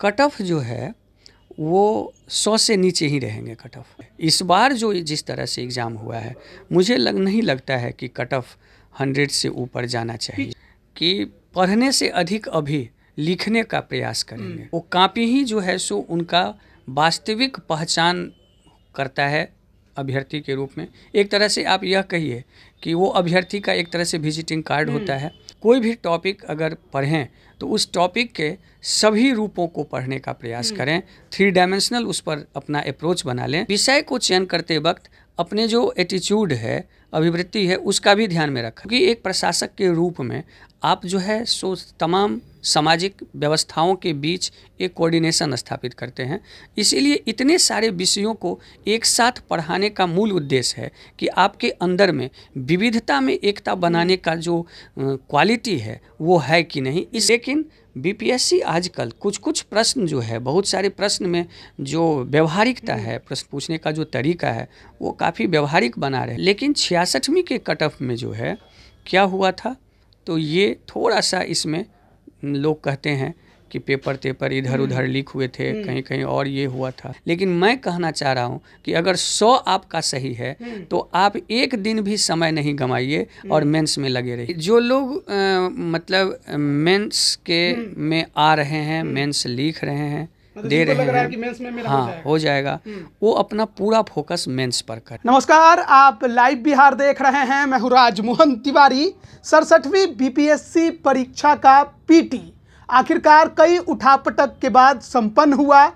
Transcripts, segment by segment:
Cut off जो है वो सौ से नीचे ही रहेंगे कट ऑफ इस बार जो जिस तरह से एग्ज़ाम हुआ है मुझे लग नहीं लगता है कि कट ऑफ हंड्रेड से ऊपर जाना चाहिए कि पढ़ने से अधिक अभी लिखने का प्रयास करेंगे हम्म। वो कापी ही जो है सो उनका वास्तविक पहचान करता है अभ्यर्थी के रूप में एक तरह से आप यह कहिए कि वो अभ्यर्थी का एक तरह से विजिटिंग कार्ड हम्म। होता है कोई भी टॉपिक अगर पढ़ें तो उस टॉपिक के सभी रूपों को पढ़ने का प्रयास हम्म। करें थ्री डायमेंशनल उस पर अपना अप्रोच बना लें विषय को चयन करते वक्त अपने जो एटीट्यूड है अभिवृत्ति है उसका भी ध्यान में रखें क्योंकि एक प्रशासक के रूप में आप जो है सो तमाम सामाजिक व्यवस्थाओं के बीच एक कोऑर्डिनेशन स्थापित करते हैं इसीलिए इतने सारे विषयों को एक साथ पढ़ाने का मूल उद्देश्य है कि आपके अंदर में विविधता में एकता बनाने का जो क्वालिटी है वो है कि नहीं इस लेकिन बीपीएससी आजकल कुछ कुछ प्रश्न जो है बहुत सारे प्रश्न में जो व्यवहारिकता है प्रश्न पूछने का जो तरीका है वो काफ़ी व्यवहारिक बना रहे लेकिन छियासठवीं के कट ऑफ में जो है क्या हुआ था तो ये थोड़ा सा इसमें लोग कहते हैं कि पेपर तेपर इधर उधर हम्म। लीक हुए थे हम्म। कहीं कहीं और ये हुआ था लेकिन मैं कहना चाह रहा हूँ कि अगर सौ आपका सही है हम्म। तो आप एक दिन भी समय नहीं गंवाइए और मेंस में लगे रहिए जो लोग आ, मतलब मेंस के में आ रहे हैं मेंस लिख रहे हैं मतलब दे रहे हैं कि मेंस में मेरा हाँ हो जाएगा, हो जाएगा। हम्म। वो अपना पूरा फोकस मेंस पर कर नमस्कार आप लाइव बिहार देख रहे हैं मैं हूँ राजमोहन तिवारी सड़सठवीं बीपीएससी परीक्षा का पीटी आखिरकार कई उठापटक के बाद संपन्न हुआ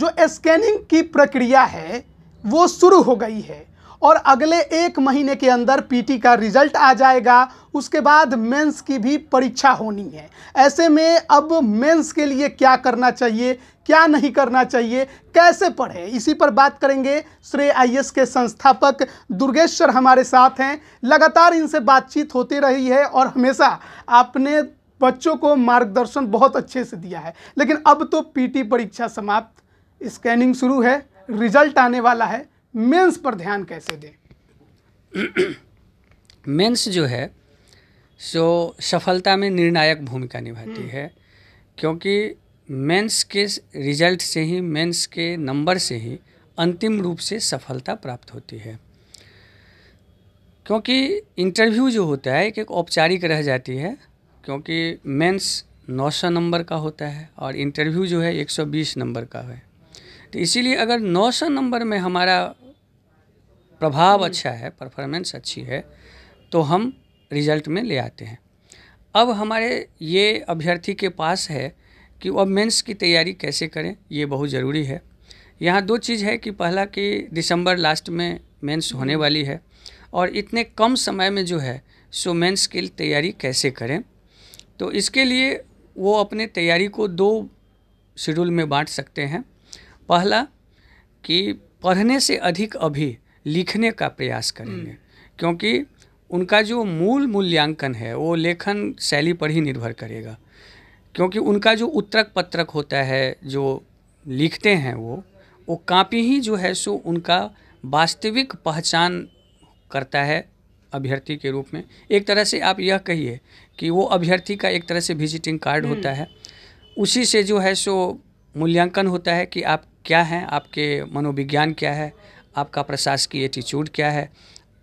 जो स्कैनिंग की प्रक्रिया है वो शुरू हो गई है और अगले एक महीने के अंदर पीटी का रिजल्ट आ जाएगा उसके बाद मेंस की भी परीक्षा होनी है ऐसे में अब मेंस के लिए क्या करना चाहिए क्या नहीं करना चाहिए कैसे पढ़े इसी पर बात करेंगे श्रेय आई के संस्थापक दुर्गेश सर हमारे साथ हैं लगातार इनसे बातचीत होती रही है और हमेशा आपने बच्चों को मार्गदर्शन बहुत अच्छे से दिया है लेकिन अब तो पीटी परीक्षा समाप्त स्कैनिंग शुरू है रिजल्ट आने वाला है मेंस पर ध्यान कैसे दें मेंस जो है सो सफलता में निर्णायक भूमिका निभाती हम्म। है क्योंकि मेंस के रिजल्ट से ही मेंस के नंबर से ही अंतिम रूप से सफलता प्राप्त होती है क्योंकि इंटरव्यू जो होता है एक एक औपचारिक रह जाती है क्योंकि मेंस 900 नंबर का होता है और इंटरव्यू जो है 120 नंबर का है तो इसीलिए अगर 900 नंबर में हमारा प्रभाव हम्म। अच्छा है परफॉर्मेंस अच्छी है तो हम रिजल्ट में ले आते हैं अब हमारे ये अभ्यर्थी के पास है कि वह मेंस की तैयारी कैसे करें ये बहुत ज़रूरी है यहाँ दो चीज़ है कि पहला कि दिसंबर लास्ट में मेंस होने हम्म। वाली है और इतने कम समय में जो है सो मेंस की तैयारी कैसे करें तो इसके लिए वो अपने तैयारी को दो शेड्यूल में बांट सकते हैं पहला कि पढ़ने से अधिक अभी लिखने का प्रयास करेंगे हम्म। क्योंकि उनका जो मूल मूल्यांकन है वो लेखन शैली पर ही निर्भर करेगा क्योंकि उनका जो उत्तरक पत्रक होता है जो लिखते हैं वो वो कापी ही जो है सो उनका वास्तविक पहचान करता है अभ्यर्थी के रूप में एक तरह से आप यह कहिए कि वो अभ्यर्थी का एक तरह से विजिटिंग कार्ड हम्म। होता है उसी से जो है सो मूल्यांकन होता है कि आप क्या हैं आपके मनोविज्ञान क्या है आपका प्रशासकीय एटीट्यूड क्या है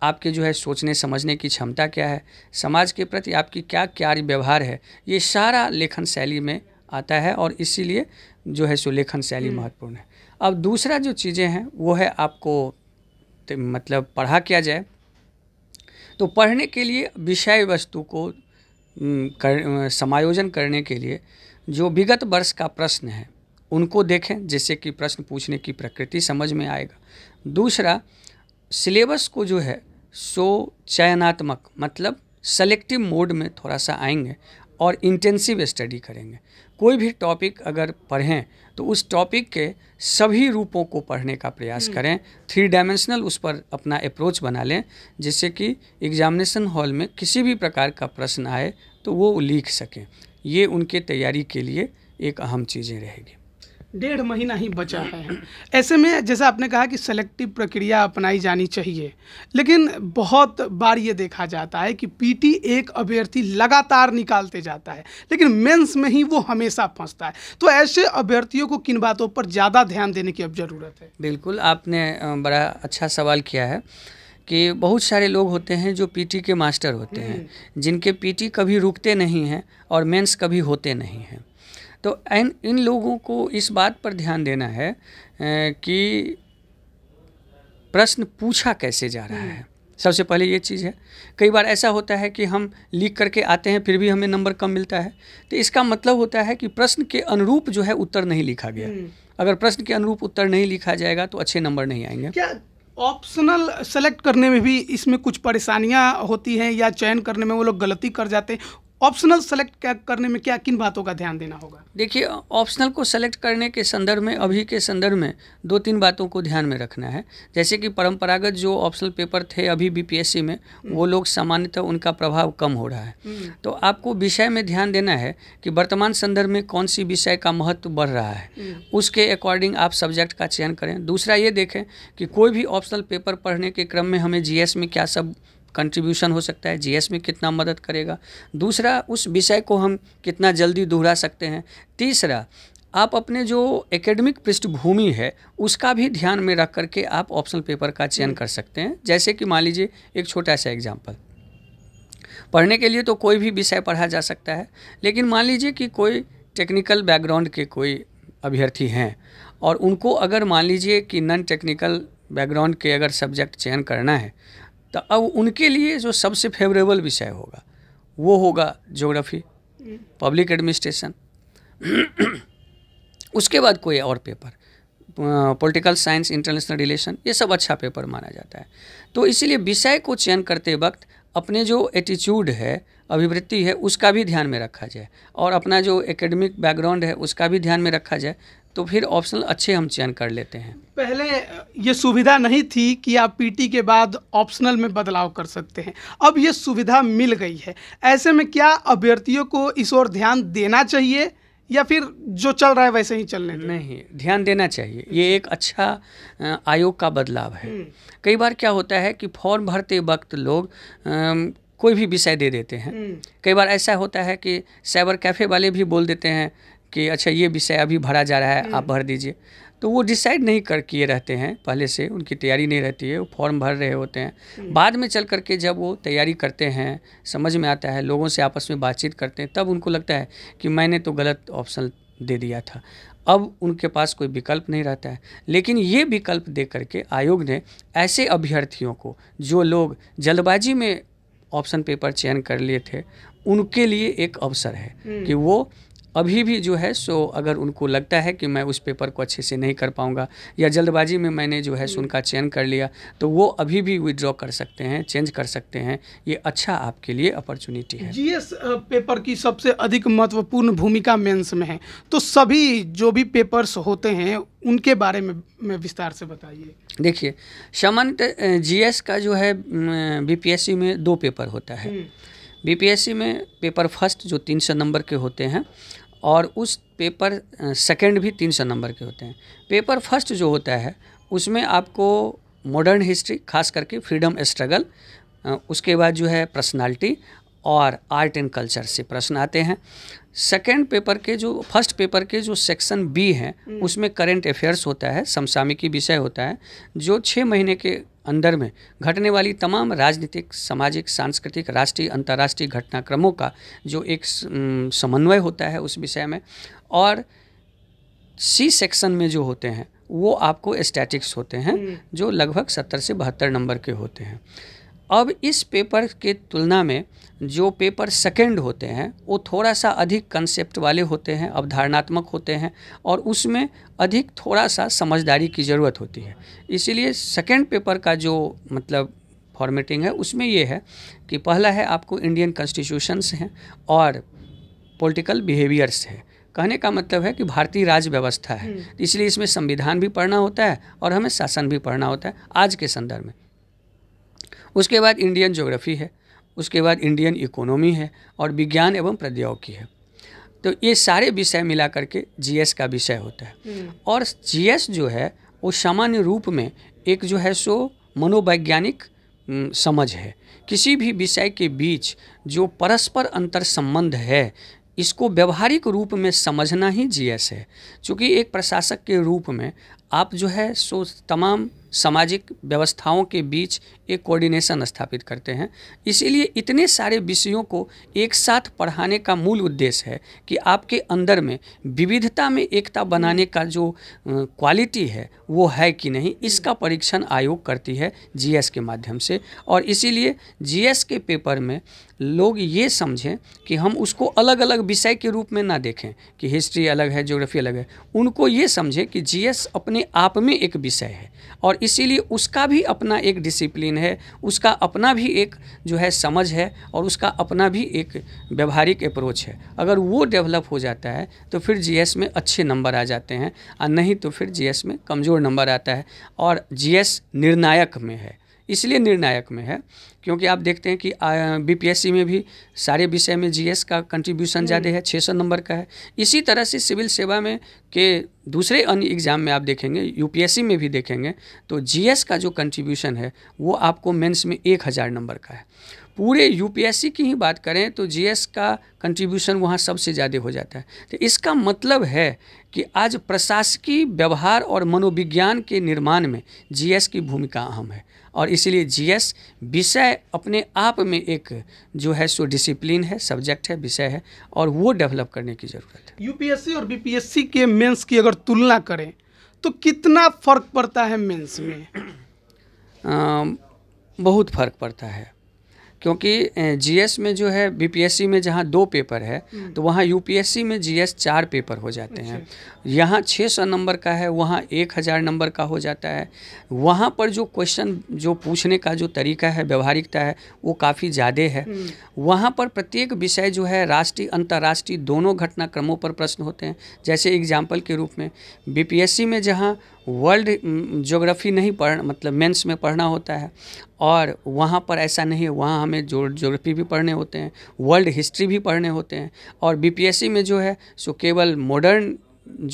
आपके जो है सोचने समझने की क्षमता क्या है समाज के प्रति आपकी क्या कार्य व्यवहार है ये सारा लेखन शैली में आता है और इसीलिए जो है सो लेखन शैली हम्म। महत्वपूर्ण है अब दूसरा जो चीज़ें हैं वो है आपको मतलब पढ़ा किया जाए तो पढ़ने के लिए विषय वस्तु को कर, समायोजन करने के लिए जो विगत वर्ष का प्रश्न है उनको देखें जिससे कि प्रश्न पूछने की प्रकृति समझ में आएगा दूसरा सिलेबस को जो है सो चयनात्मक मतलब सेलेक्टिव मोड में थोड़ा सा आएंगे और इंटेंसिव स्टडी करेंगे कोई भी टॉपिक अगर पढ़ें तो उस टॉपिक के सभी रूपों को पढ़ने का प्रयास हम्म। करें थ्री डायमेंशनल उस पर अपना अप्रोच बना लें जिससे कि एग्जामिनेशन हॉल में किसी भी प्रकार का प्रश्न आए तो वो लिख सकें ये उनके तैयारी के लिए एक अहम चीज़ें रहेगी डेढ़ महीना ही बचा है ऐसे में जैसा आपने कहा कि सेलेक्टिव प्रक्रिया अपनाई जानी चाहिए लेकिन बहुत बार ये देखा जाता है कि पीटी एक अभ्यर्थी लगातार निकालते जाता है लेकिन मेंस में ही वो हमेशा फंसता है तो ऐसे अभ्यर्थियों को किन बातों पर ज़्यादा ध्यान देने की अब ज़रूरत है बिल्कुल आपने बड़ा अच्छा सवाल किया है कि बहुत सारे लोग होते हैं जो पीटी के मास्टर होते हैं हम्म। जिनके पीटी कभी रुकते नहीं हैं और मेंस कभी होते नहीं हैं तो इन इन लोगों को इस बात पर ध्यान देना है कि प्रश्न पूछा कैसे जा रहा है हम्म। सबसे पहले ये चीज़ है कई बार ऐसा होता है कि हम लिख करके आते हैं फिर भी हमें नंबर कम मिलता है तो इसका मतलब होता है कि प्रश्न के अनुरूप जो है उत्तर नहीं लिखा गया हम्म। अगर प्रश्न के अनुरूप उत्तर नहीं लिखा जाएगा तो अच्छे नंबर नहीं आएंगे क्या ऑप्शनल सेलेक्ट करने में भी इसमें कुछ परेशानियां होती हैं या चयन करने में वो लोग गलती कर जाते हैं ऑप्शनल सेलेक्ट करने में क्या किन बातों का ध्यान देना होगा देखिए ऑप्शनल को सेलेक्ट करने के संदर्भ में अभी के संदर्भ में दो तीन बातों को ध्यान में रखना है जैसे कि परंपरागत जो ऑप्शनल पेपर थे अभी बीपीएससी में हम्म। वो लोग सामान्यतः उनका प्रभाव कम हो रहा है हम्म। तो आपको विषय में ध्यान देना है कि वर्तमान संदर्भ में कौन सी विषय का महत्व बढ़ रहा है हम्म। उसके अकॉर्डिंग आप सब्जेक्ट का चयन करें दूसरा ये देखें कि कोई भी ऑप्शनल पेपर पढ़ने के क्रम में हमें जी में क्या सब कंट्रीब्यूशन हो सकता है जीएस में कितना मदद करेगा दूसरा उस विषय को हम कितना जल्दी दोहरा सकते हैं तीसरा आप अपने जो एकेडमिक पृष्ठभूमि है उसका भी ध्यान में रख करके आप ऑप्शनल पेपर का चयन कर सकते हैं जैसे कि मान लीजिए एक छोटा सा एग्जाम्पल पढ़ने के लिए तो कोई भी विषय पढ़ा जा सकता है लेकिन मान लीजिए कि कोई टेक्निकल बैकग्राउंड के कोई अभ्यर्थी हैं और उनको अगर मान लीजिए कि नॉन टेक्निकल बैकग्राउंड के अगर सब्जेक्ट चयन करना है तो अब उनके लिए जो सबसे फेवरेबल विषय होगा वो होगा ज्योग्राफी पब्लिक एडमिनिस्ट्रेशन उसके बाद कोई और paper political science international relation ये सब अच्छा पेपर माना जाता है तो इसीलिए विषय को चयन करते वक्त अपने जो एटीट्यूड है अभिवृत्ति है उसका भी ध्यान में रखा जाए और अपना जो एकेडमिक बैकग्राउंड है उसका भी ध्यान में रखा जाए तो फिर ऑप्शनल अच्छे हम चयन कर लेते हैं पहले ये सुविधा नहीं थी कि आप पीटी के बाद ऑप्शनल में बदलाव कर सकते हैं अब ये सुविधा मिल गई है ऐसे में क्या अभ्यर्थियों को इस ओर ध्यान देना चाहिए या फिर जो चल रहा है वैसे ही चलने दें? नहीं ध्यान देना चाहिए ये एक अच्छा आयोग का बदलाव है हम्म। कई बार क्या होता है कि फॉर्म भरते वक्त लोग कोई भी विषय दे देते हैं हम्म। कई बार ऐसा होता है कि साइबर कैफ़े वाले भी बोल देते हैं कि अच्छा ये विषय अभी भरा जा रहा है हम्म। आप भर दीजिए तो वो डिसाइड नहीं कर किए रहते हैं पहले से उनकी तैयारी नहीं रहती है वो फॉर्म भर रहे होते हैं हम्म। बाद में चल करके जब वो तैयारी करते हैं समझ में आता है लोगों से आपस में बातचीत करते हैं तब उनको लगता है कि मैंने तो गलत ऑप्शन दे दिया था अब उनके पास कोई विकल्प नहीं रहता है लेकिन ये विकल्प दे करके आयोग ने ऐसे अभ्यर्थियों को जो लोग जल्दबाजी में ऑप्शन पेपर चयन कर लिए थे उनके लिए एक अवसर है हम्म। कि वो अभी भी जो है सो अगर उनको लगता है कि मैं उस पेपर को अच्छे से नहीं कर पाऊँगा या जल्दबाजी में मैंने जो है सो उनका चयन कर लिया तो वो अभी भी विड्रॉ कर सकते हैं चेंज कर सकते हैं ये अच्छा आपके लिए अपॉर्चुनिटी है जीएस पेपर की सबसे अधिक महत्वपूर्ण भूमिका मेंस में है तो सभी जो भी पेपर्स होते हैं उनके बारे में मैं विस्तार से बताइए देखिए समन्त जी का जो है बी में दो पेपर होता है बी हम्म। में पेपर फर्स्ट जो तीन सौ नंबर के होते हैं और उस पेपर सेकंड भी तीन सौ नंबर के होते हैं पेपर फर्स्ट जो होता है उसमें आपको मॉडर्न हिस्ट्री खास करके फ्रीडम स्ट्रगल उसके बाद जो है पर्सनालिटी और आर्ट एंड कल्चर से प्रश्न आते हैं सेकेंड पेपर के जो फर्स्ट पेपर के जो सेक्शन बी हैं हम्म। उसमें करेंट अफेयर्स होता है समसामिकी विषय होता है जो छः महीने के अंदर में घटने वाली तमाम राजनीतिक सामाजिक सांस्कृतिक राष्ट्रीय अंतर्राष्ट्रीय घटनाक्रमों का जो एक समन्वय होता है उस विषय में और सी सेक्शन में जो होते हैं वो आपको स्टैटिक्स होते हैं हम्म। जो लगभग सत्तर से बहत्तर नंबर के होते हैं अब इस पेपर के तुलना में जो पेपर सेकंड होते हैं वो थोड़ा सा अधिक कंसेप्ट वाले होते हैं अवधारणात्मक होते हैं और उसमें अधिक थोड़ा सा समझदारी की ज़रूरत होती है इसीलिए सेकंड पेपर का जो मतलब फॉर्मेटिंग है उसमें ये है कि पहला है आपको इंडियन कॉन्स्टिट्यूशंस हैं और पॉलिटिकल बिहेवियर्स हैं कहने का मतलब है कि भारतीय राज्य व्यवस्था है हम्म। इसलिए इसमें संविधान भी पढ़ना होता है और हमें शासन भी पढ़ना होता है आज के संदर्भ में उसके बाद इंडियन ज्योग्राफी है उसके बाद इंडियन इकोनॉमी है और विज्ञान एवं प्रौद्योगिकी है तो ये सारे विषय मिला करके जीएस का विषय होता है हम्म। और जीएस जो है वो सामान्य रूप में एक जो है सो मनोवैज्ञानिक समझ है किसी भी विषय के बीच जो परस्पर अंतर संबंध है इसको व्यवहारिक रूप में समझना ही जीएस है क्योंकि एक प्रशासक के रूप में आप जो है सो तमाम सामाजिक व्यवस्थाओं के बीच एक कोऑर्डिनेशन स्थापित करते हैं इसीलिए इतने सारे विषयों को एक साथ पढ़ाने का मूल उद्देश्य है कि आपके अंदर में विविधता में एकता बनाने का जो क्वालिटी है वो है कि नहीं इसका परीक्षण आयोग करती है जीएस के माध्यम से और इसीलिए जीएस के पेपर में लोग ये समझें कि हम उसको अलग अलग विषय के रूप में ना देखें कि हिस्ट्री अलग है ज्योग्राफी अलग है उनको ये समझें कि जीएस अपने आप में एक विषय है और इसीलिए उसका भी अपना एक डिसिप्लिन है उसका अपना भी एक जो है समझ है और उसका अपना भी एक व्यवहारिक अप्रोच है अगर वो डेवलप हो जाता है तो फिर जी में अच्छे नंबर आ जाते हैं और नहीं तो फिर जी में कमज़ोर नंबर आता है और जीएस निर्णायक में है इसलिए निर्णायक में है क्योंकि आप देखते हैं कि बीपीएससी में भी सारे विषय में जीएस का कंट्रीब्यूशन ज़्यादा है हम्म। छः सौ नंबर का है इसी तरह से सिविल सेवा में के दूसरे अन्य एग्ज़ाम में आप देखेंगे यूपीएससी में भी देखेंगे तो जीएस का जो कंट्रीब्यूशन है वो आपको मेंस में एक हज़ार नंबर का है पूरे यूपीएससी की ही बात करें तो जी का कंट्रीब्यूशन वहाँ सबसे ज़्यादा हो जाता है तो इसका मतलब है कि आज प्रशासकीय व्यवहार और मनोविज्ञान के निर्माण में जी की भूमिका अहम है और इसलिए जीएस विषय अपने आप में एक जो है सो डिसिप्लिन है सब्जेक्ट है विषय है और वो डेवलप करने की ज़रूरत है यूपीएससी और बीपीएससी के मेंस की अगर तुलना करें तो कितना फ़र्क पड़ता है मेंस में आ, बहुत फ़र्क पड़ता है क्योंकि जीएस में जो है बीपीएससी में जहाँ दो पेपर है हम्म। तो वहाँ यूपीएससी में जीएस चार पेपर हो जाते हैं अच्छा। यहाँ छः सौ नंबर का है वहाँ एक हज़ार नंबर का हो जाता है वहाँ पर जो क्वेश्चन जो पूछने का जो तरीका है व्यवहारिकता है वो काफ़ी ज़्यादा है हम्म। वहाँ पर प्रत्येक विषय जो है राष्ट्रीय अंतर्राष्ट्रीय दोनों घटनाक्रमों पर प्रश्न होते हैं जैसे एग्जाम्पल के रूप में बी में जहाँ वर्ल्ड जोग्राफ़ी नहीं पढ़ मतलब मेंस में पढ़ना होता है और वहाँ पर ऐसा नहीं है वहाँ हमें जो ज्योग्राफी भी पढ़ने होते हैं वर्ल्ड हिस्ट्री भी पढ़ने होते हैं और बीपीएससी में जो है सो केवल मॉडर्न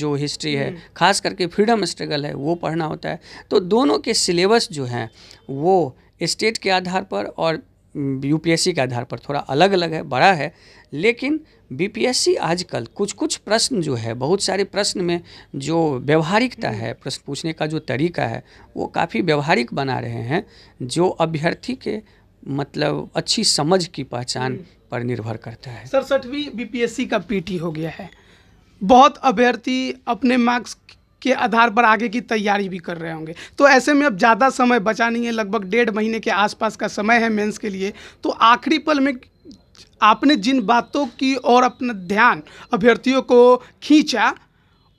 जो हिस्ट्री है हम्म। खास करके फ्रीडम स्ट्रगल है वो पढ़ना होता है तो दोनों के सिलेबस जो हैं वो स्टेट के आधार पर और यूपीएससी के आधार पर थोड़ा अलग अलग है बड़ा है लेकिन बीपीएससी आजकल कुछ कुछ प्रश्न जो है बहुत सारे प्रश्न में जो व्यवहारिकता है प्रश्न पूछने का जो तरीका है वो काफ़ी व्यवहारिक बना रहे हैं जो अभ्यर्थी के मतलब अच्छी समझ की पहचान हम्म। पर निर्भर करता है सड़सठवीं बीपीएससी का पीटी हो गया है बहुत अभ्यर्थी अपने मार्क्स के आधार पर आगे की तैयारी भी कर रहे होंगे तो ऐसे में अब ज़्यादा समय बचा नहीं है लगभग डेढ़ महीने के आसपास का समय है मेंस के लिए तो आखिरी पल में आपने जिन बातों की और अपना ध्यान अभ्यर्थियों को खींचा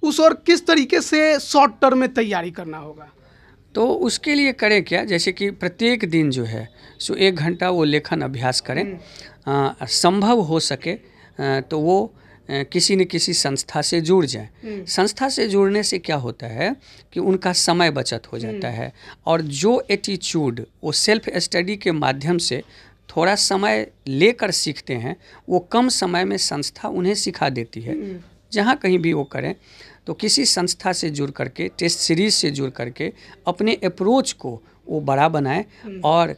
उस और किस तरीके से शॉर्ट टर्म में तैयारी करना होगा तो उसके लिए करें क्या जैसे कि प्रत्येक दिन जो है सो एक घंटा वो लेखन अभ्यास करें हम्म। संभव हो सके आ, तो वो किसी न किसी संस्था से जुड़ जाएं हम्म। संस्था से जुड़ने से क्या होता है कि उनका समय बचत हो जाता हम्म। है और जो एटीट्यूड वो सेल्फ स्टडी के माध्यम से थोड़ा समय लेकर सीखते हैं वो कम समय में संस्था उन्हें सिखा देती है हम्म। जहाँ कहीं भी वो करें तो किसी संस्था से जुड़ करके टेस्ट सीरीज से जुड़ करके अपने अप्रोच को वो बड़ा बनाए और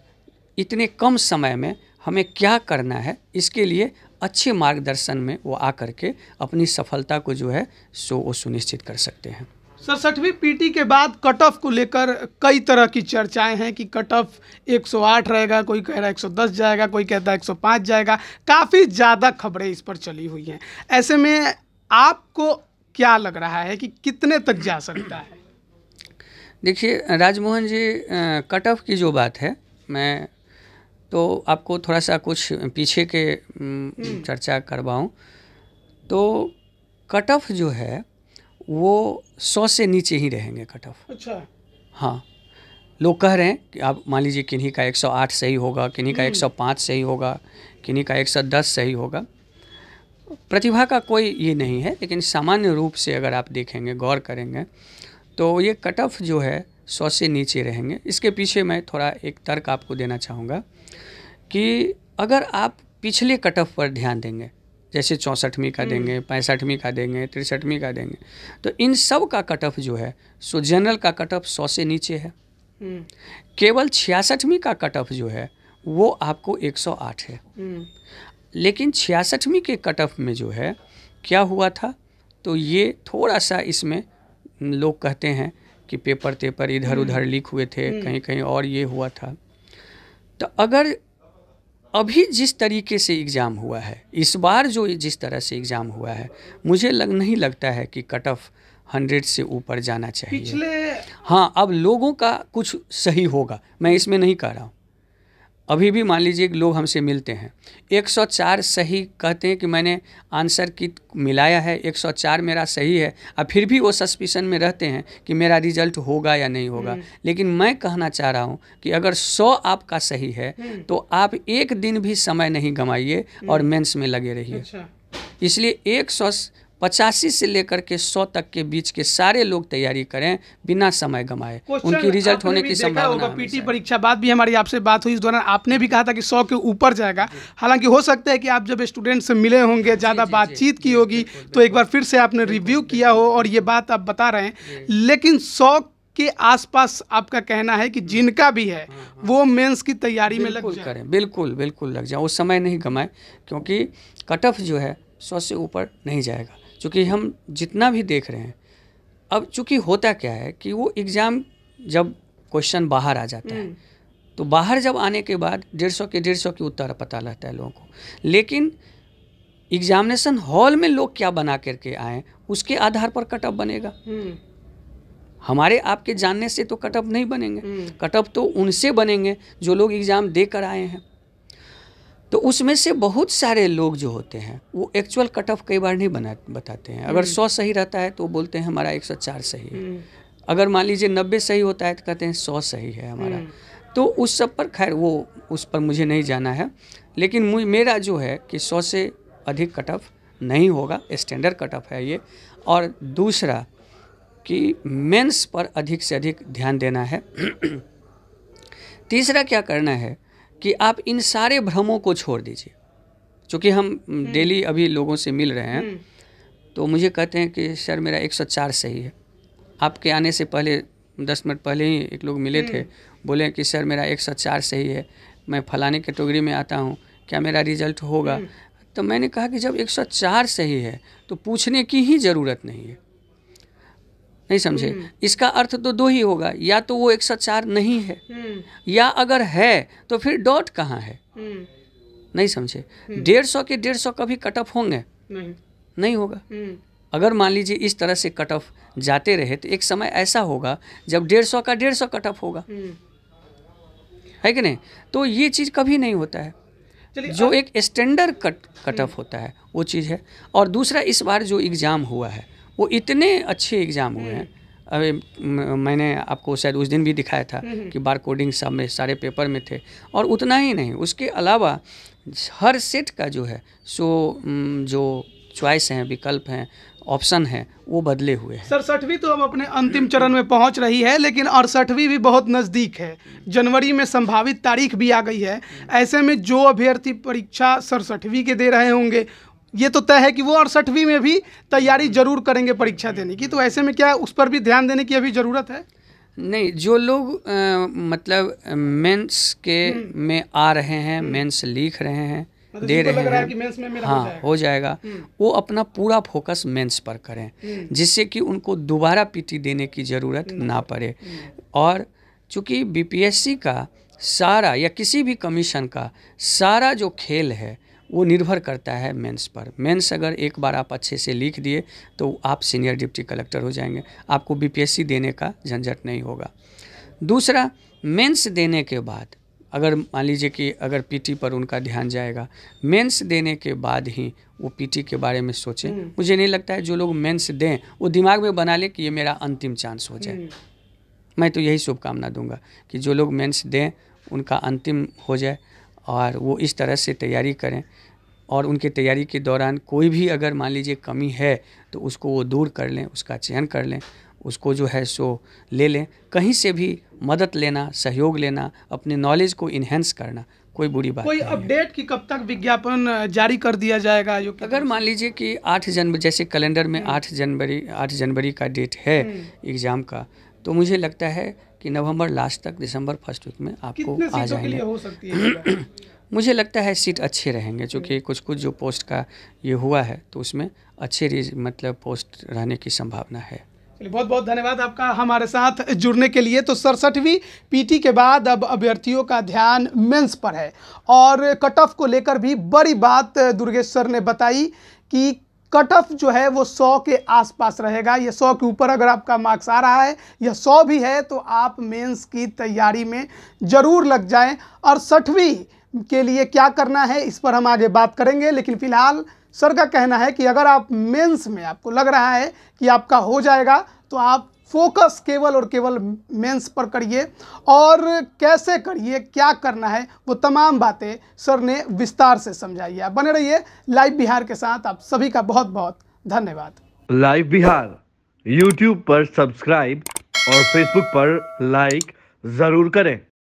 इतने कम समय में हमें क्या करना है इसके लिए अच्छे मार्गदर्शन में वो आ करके अपनी सफलता को जो है सो वो सुनिश्चित कर सकते हैं सड़सठवीं पीटी के बाद कट ऑफ को लेकर कई तरह की चर्चाएं हैं कि कट ऑफ 108 रहेगा कोई कह रहा है 110 जाएगा कोई कहता है 105 जाएगा काफ़ी ज़्यादा खबरें इस पर चली हुई हैं ऐसे में आपको क्या लग रहा है कि कितने तक जा सकता है देखिए राजमोहन जी कट ऑफ की जो बात है मैं तो आपको थोड़ा सा कुछ पीछे के हम्म। चर्चा करवाऊँ तो कट ऑफ जो है वो सौ से नीचे ही रहेंगे कट ऑफ अच्छा हाँ लोग कह रहे हैं कि आप मान लीजिए किन्हीं का 108 सही होगा किन्हीं का 105 हम्म। सही होगा किन्हीं का 110 सही होगा प्रतिभा का कोई ये नहीं है लेकिन सामान्य रूप से अगर आप देखेंगे गौर करेंगे तो ये कट ऑफ जो है सौ से नीचे रहेंगे इसके पीछे मैं थोड़ा एक तर्क आपको देना चाहूँगा कि अगर आप पिछले कट ऑफ पर ध्यान देंगे जैसे चौंसठवीं का हम्म। देंगे पैंसठवीं का देंगे तिरसठवीं का देंगे तो इन सब का कट ऑफ जो है सो जनरल का कट ऑफ सौ से नीचे है हम्म। केवल छियासठवीं का कट ऑफ जो है वो आपको 108 है हम्म। लेकिन छियासठवीं के कट ऑफ में जो है क्या हुआ था तो ये थोड़ा सा इसमें लोग कहते हैं कि पेपर तेपर इधर उधर हम्म। लीक हुए थे हम्म। कहीं कहीं और ये हुआ था तो अगर अभी जिस तरीके से एग्ज़ाम हुआ है इस बार जो जिस तरह से एग्ज़ाम हुआ है मुझे लग नहीं लगता है कि कट ऑफ हंड्रेड से ऊपर जाना चाहिए पिछले हाँ अब लोगों का कुछ सही होगा मैं इसमें नहीं कह रहा हूँ अभी भी मान लीजिए लोग हमसे मिलते हैं 104 सही कहते हैं कि मैंने आंसर की मिलाया है 104 मेरा सही है और फिर भी वो सस्पिशन में रहते हैं कि मेरा रिजल्ट होगा या नहीं होगा हम्म। लेकिन मैं कहना चाह रहा हूँ कि अगर 100 आपका सही है हम्म। तो आप एक दिन भी समय नहीं गंवाइए और हम्म। मेंस में लगे रहिए अच्छा। इसलिए एक सौ पचासी से लेकर के सौ तक के बीच के सारे लोग तैयारी करें बिना समय गमाए उनकी रिजल्ट होने की संभावना पीटी परीक्षा बाद भी हमारी आपसे बात हुई इस दौरान आपने भी कहा था कि सौ के ऊपर जाएगा हालांकि हो सकता है कि आप जब स्टूडेंट से मिले होंगे ज़्यादा बातचीत की होगी तो एक बार फिर से आपने रिव्यू किया हो और ये बात आप बता रहे हैं लेकिन सौ के आसपास आपका कहना है कि हाँ। जिनका भी है हाँ, हाँ। वो मेंस की तैयारी में लग जाए करें बिल्कुल बिल्कुल लग जाए वो समय नहीं गमाए क्योंकि कट ऑफ जो है सौ से ऊपर नहीं जाएगा चूँकि हम जितना भी देख रहे हैं अब चूँकि होता क्या है कि वो एग्ज़ाम जब क्वेश्चन बाहर आ जाता है हम्म। तो बाहर जब आने के बाद डेढ़ सौ के डेढ़ सौ के उत्तर पता रहता है लोगों को लेकिन एग्जामिनेशन हॉल में लोग क्या बना करके आए उसके आधार पर कटअप बनेगा हम्म। हमारे आपके जानने से तो कटअप नहीं बनेंगे कटअप हम्म। तो उनसे बनेंगे जो लोग एग्ज़ाम देकर आए हैं तो उसमें से बहुत सारे लोग जो होते हैं वो एक्चुअल कट ऑफ कई बार नहीं बना बताते हैं अगर हम्म। सौ सही रहता है तो बोलते हैं हमारा एक सौ चार सही है हम्म। अगर मान लीजिए नब्बे सही होता है तो कहते हैं सौ सही है हमारा हम्म। तो उस सब पर खैर वो उस पर मुझे नहीं जाना है लेकिन मेरा जो है कि सौ से अधिक कट ऑफ नहीं होगा स्टैंडर्ड कट ऑफ है ये और दूसरा कि मेंस पर अधिक से अधिक ध्यान देना है तीसरा क्या करना है कि आप इन सारे भ्रमों को छोड़ दीजिए चूँकि हम हम्म। डेली अभी लोगों से मिल रहे हैं हम्म। तो मुझे कहते हैं कि सर मेरा 104 सही है आपके आने से पहले दस मिनट पहले ही एक लोग मिले थे हम्म। बोले कि सर मेरा 104 सही है मैं फलाने कैटेगरी में आता हूँ क्या मेरा रिजल्ट होगा तो मैंने कहा कि जब 104 सही है तो पूछने की ही ज़रूरत नहीं है नहीं समझे हम्म। इसका अर्थ तो दो ही होगा या तो वो एक सचार नहीं है हम्म। या अगर है तो फिर डॉट कहाँ है हम्म। नहीं समझे डेढ़ सौ के डेढ़ सौ कभी कट ऑफ होंगे नहीं, नहीं होगा अगर मान लीजिए इस तरह से कट ऑफ जाते रहे तो एक समय ऐसा होगा जब डेढ़ सौ का डेढ़ सौ कट ऑफ होगा है कि नहीं तो ये चीज़ कभी नहीं होता है जो एक स्टैंडर्ड कट कट ऑफ होता है वो चीज़ है और दूसरा इस बार जो एग्ज़ाम हुआ है वो इतने अच्छे एग्ज़ाम हुए हैं हम्म। अरे मैंने आपको शायद उस दिन भी दिखाया था हम्म, हम्म। कि बार कोडिंग सब में सारे पेपर में थे और उतना ही नहीं उसके अलावा हर सेट का जो है सो जो चॉइस हैं विकल्प हैं ऑप्शन है वो बदले हुए हैं सड़सठवीं तो अब अपने अंतिम चरण में पहुंच रही है लेकिन अड़सठवीं भी बहुत नज़दीक है जनवरी में संभावित तारीख भी आ गई है ऐसे में जो अभ्यर्थी परीक्षा सड़सठवीं के दे रहे होंगे ये तो तय है कि वो अड़सठवीं में भी तैयारी जरूर करेंगे परीक्षा देने की तो ऐसे में क्या उस पर भी ध्यान देने की अभी ज़रूरत है नहीं जो लोग आ, मतलब मेंस के हम्म। में आ रहे हैं हम्म। मेंस लिख रहे हैं मतलब दे रहे हैं कि मेंस में मेरा हाँ हो जाएगा, हो जाएगा। हम्म। वो अपना पूरा फोकस मेंस पर करें जिससे कि उनको दोबारा पीटी देने की ज़रूरत ना पड़े और चूँकि बीपीएससी का सारा या किसी भी कमीशन का सारा जो खेल है वो निर्भर करता है मेंस पर मेंस अगर एक बार आप अच्छे से लिख दिए तो आप सीनियर डिप्टी कलेक्टर हो जाएंगे आपको बीपीएससी देने का झंझट नहीं होगा दूसरा मेंस देने के बाद अगर मान लीजिए कि अगर पीटी पर उनका ध्यान जाएगा मेंस देने के बाद ही वो पीटी के बारे में सोचें हम्म। मुझे नहीं लगता है जो लोग मेंस दें वो दिमाग में बना ले कि ये मेरा अंतिम चांस हो जाए हम्म। मैं तो यही शुभकामना दूंगा कि जो लोग मेंस दें उनका अंतिम हो जाए और वो इस तरह से तैयारी करें और उनके तैयारी के दौरान कोई भी अगर मान लीजिए कमी है तो उसको वो दूर कर लें उसका चयन कर लें उसको जो है सो ले लें कहीं से भी मदद लेना सहयोग लेना अपने नॉलेज को इन्हेंस करना कोई बुरी बात कोई अपडेट की कब तक विज्ञापन जारी कर दिया जाएगा जो अगर मान लीजिए कि आठ जनवरी जैसे कैलेंडर में हम्म। आठ जनवरी आठ जनवरी का डेट है एग्ज़ाम हम्म। का तो मुझे लगता है कि नवंबर लास्ट तक दिसंबर फर्स्ट वीक में आपको आ जाएंगे हो सकती है मुझे लगता है सीट अच्छे रहेंगे क्योंकि कुछ कुछ जो पोस्ट का ये हुआ है तो उसमें अच्छे मतलब पोस्ट रहने की संभावना है बहुत बहुत धन्यवाद आपका हमारे साथ जुड़ने के लिए तो सड़सठवीं पीटी के बाद अब अभ्यर्थियों का ध्यान मेंस पर है और कट ऑफ को लेकर भी बड़ी बात दुर्गेश सर ने बताई कि कट ऑफ जो है वो सौ के आसपास रहेगा ये सौ के ऊपर अगर आपका मार्क्स आ रहा है या सौ भी है तो आप मेंस की तैयारी में ज़रूर लग जाएं सठवीं के लिए क्या करना है इस पर हम आगे बात करेंगे लेकिन फ़िलहाल सर का कहना है कि अगर आप मेंस में आपको लग रहा है कि आपका हो जाएगा तो आप फोकस केवल और केवल मेंस पर करिए और कैसे करिए क्या करना है वो तमाम बातें सर ने विस्तार से समझाई है बने रहिए लाइव बिहार के साथ आप सभी का बहुत बहुत धन्यवाद लाइव बिहार यूट्यूब पर सब्सक्राइब और फेसबुक पर लाइक ज़रूर करें